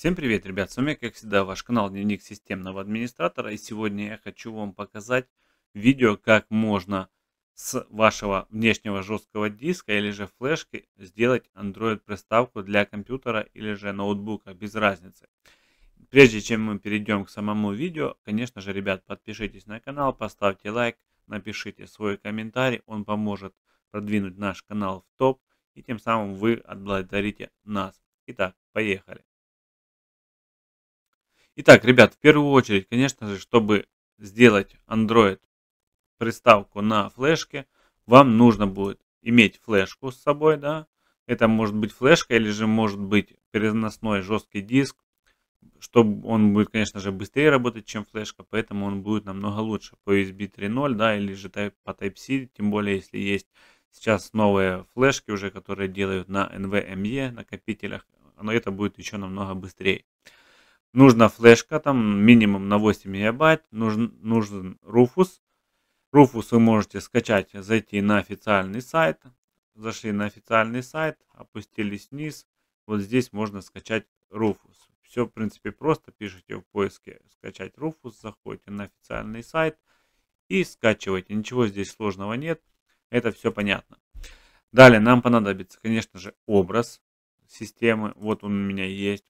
Всем привет, ребят! С вами, как всегда, ваш канал Дневник системного администратора. И сегодня я хочу вам показать видео, как можно с вашего внешнего жесткого диска или же флешки сделать Android приставку для компьютера или же ноутбука, без разницы. Прежде чем мы перейдем к самому видео, конечно же, ребят, подпишитесь на канал, поставьте лайк, напишите свой комментарий, он поможет продвинуть наш канал в топ и тем самым вы отблагодарите нас. Итак, поехали! Итак, ребят, в первую очередь, конечно же, чтобы сделать Android приставку на флешке, вам нужно будет иметь флешку с собой, да. Это может быть флешка или же может быть переносной жесткий диск, чтобы он будет, конечно же, быстрее работать, чем флешка, поэтому он будет намного лучше по USB 3.0, да, или же по Type-C, тем более, если есть сейчас новые флешки уже, которые делают на NVMe накопителях, но это будет еще намного быстрее. Нужна флешка, там минимум на 8 гигабайт нужен, нужен Rufus. Rufus вы можете скачать, зайти на официальный сайт. Зашли на официальный сайт, опустились вниз. Вот здесь можно скачать Rufus. Все, в принципе, просто. Пишите в поиске «скачать Rufus», заходите на официальный сайт и скачивайте. Ничего здесь сложного нет, это все понятно. Далее нам понадобится, конечно же, образ системы. Вот он у меня есть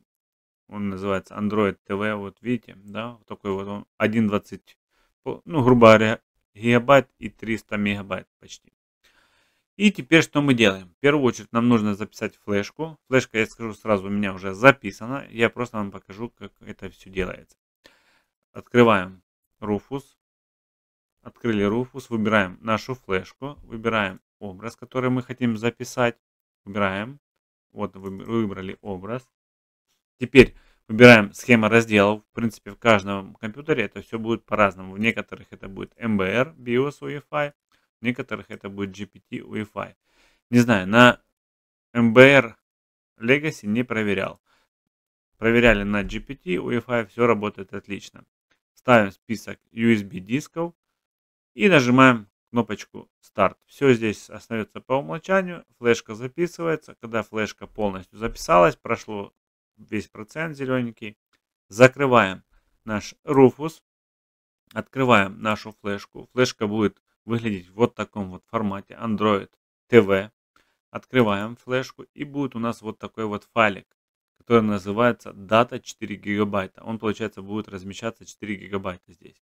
он называется Android TV, вот видите, да, такой вот он, 1.20, ну, грубо говоря, гигабайт и 300 мегабайт почти. И теперь что мы делаем? В первую очередь нам нужно записать флешку. Флешка, я скажу сразу, у меня уже записана. Я просто вам покажу, как это все делается. Открываем Rufus. Открыли Rufus, выбираем нашу флешку, выбираем образ, который мы хотим записать. Выбираем. Вот выбрали образ. Теперь выбираем схема разделов. В принципе, в каждом компьютере это все будет по-разному. В некоторых это будет MBR, BIOS UEFI, в некоторых это будет GPT UEFI. Не знаю, на MBR Legacy не проверял. Проверяли на GPT, UEFI, все работает отлично. Ставим список USB дисков и нажимаем кнопочку старт. Все здесь остается по умолчанию, флешка записывается. Когда флешка полностью записалась, прошло весь процент зелененький. Закрываем наш Rufus. Открываем нашу флешку. Флешка будет выглядеть вот в таком вот формате Android TV. Открываем флешку и будет у нас вот такой вот файлик, который называется data 4 гигабайта. Он, получается, будет размещаться 4 гигабайта здесь.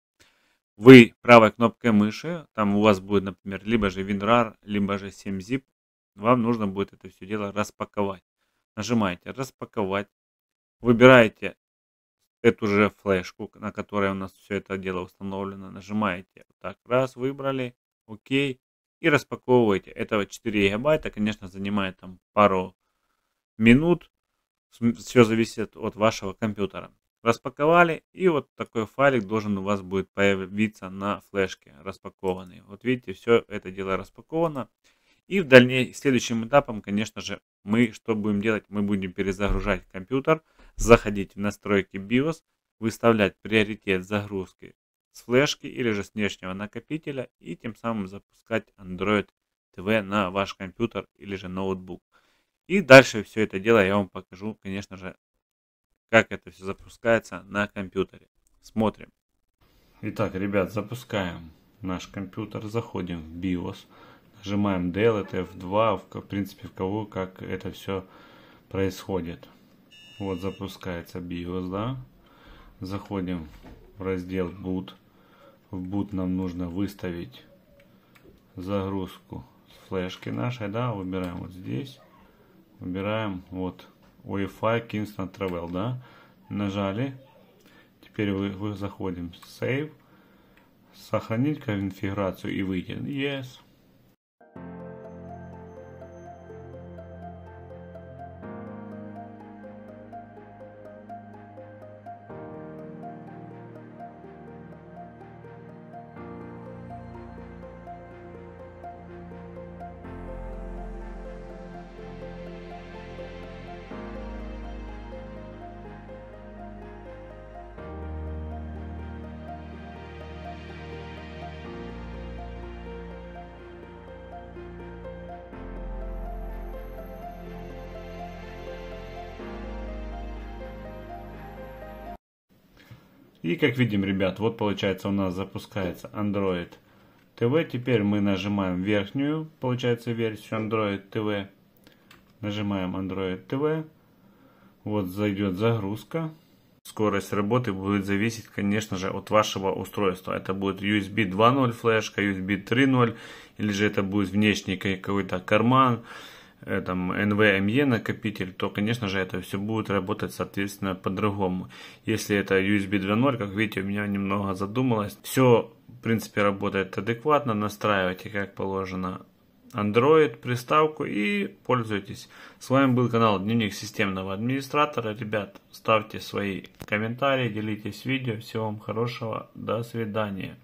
Вы правой кнопкой мыши, там у вас будет, например, либо же WinRAR, либо же 7-zip, вам нужно будет это все дело распаковать. Нажимаете «Распаковать», Выбираете эту же флешку, на которой у нас все это дело установлено. Нажимаете вот так раз, выбрали, окей. И распаковываете этого 4 гигабайта. Конечно, занимает там пару минут. Все зависит от вашего компьютера. Распаковали, и вот такой файлик должен у вас будет появиться на флешке распакованный. Вот видите, все это дело распаковано. И в дальнейшем, следующим этапом, конечно же, мы что будем делать? Мы будем перезагружать компьютер, заходить в настройки BIOS, выставлять приоритет загрузки с флешки или же с внешнего накопителя и тем самым запускать Android TV на ваш компьютер или же ноутбук. И дальше все это дело я вам покажу, конечно же, как это все запускается на компьютере. Смотрим. Итак, ребят, запускаем наш компьютер, заходим в BIOS, нажимаем DLTF2, в принципе, в кого, как это все происходит. Вот запускается BIOS, да. Заходим в раздел Boot. В Boot нам нужно выставить загрузку с флешки нашей, да. Выбираем вот здесь. Выбираем вот Wi-Fi Kingston Travel, да. Нажали. Теперь вы, вы заходим в Save. Сохранить конфигурацию и выйти. Yes. И как видим, ребят, вот получается у нас запускается Android TV. Теперь мы нажимаем верхнюю, получается, версию Android TV. Нажимаем Android TV. Вот зайдет загрузка. Скорость работы будет зависеть, конечно же, от вашего устройства. Это будет USB 2.0 флешка, USB 3.0, или же это будет внешний какой-то карман Э, там NVMe накопитель, то, конечно же, это все будет работать, соответственно, по-другому. Если это USB 2.0, как видите, у меня немного задумалось. Все, в принципе, работает адекватно, настраивайте, как положено, Android, приставку и пользуйтесь. С вами был канал Дневник системного администратора. Ребят, ставьте свои комментарии, делитесь видео. Всего вам хорошего. До свидания.